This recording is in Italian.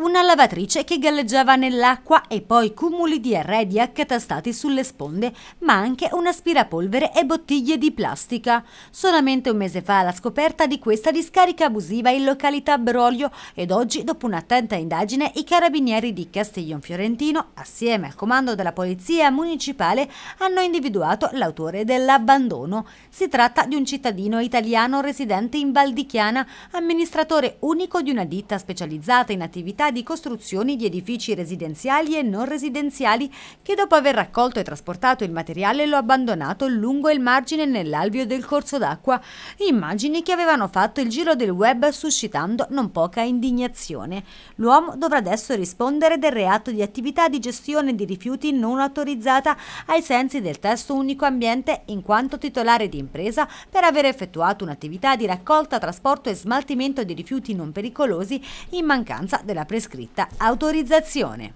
una lavatrice che galleggiava nell'acqua e poi cumuli di arredi accatastati sulle sponde, ma anche un aspirapolvere e bottiglie di plastica. Solamente un mese fa la scoperta di questa discarica abusiva in località Broglio ed oggi, dopo un'attenta indagine, i carabinieri di Castiglion Fiorentino, assieme al comando della polizia municipale, hanno individuato l'autore dell'abbandono. Si tratta di un cittadino italiano residente in Valdichiana, amministratore unico di una ditta specializzata in attività di costruzioni di edifici residenziali e non residenziali che dopo aver raccolto e trasportato il materiale lo abbandonato lungo il margine nell'alvio del corso d'acqua, immagini che avevano fatto il giro del web suscitando non poca indignazione. L'uomo dovrà adesso rispondere del reato di attività di gestione di rifiuti non autorizzata ai sensi del testo unico ambiente in quanto titolare di impresa per aver effettuato un'attività di raccolta, trasporto e smaltimento di rifiuti non pericolosi in mancanza della presenza prescritta autorizzazione.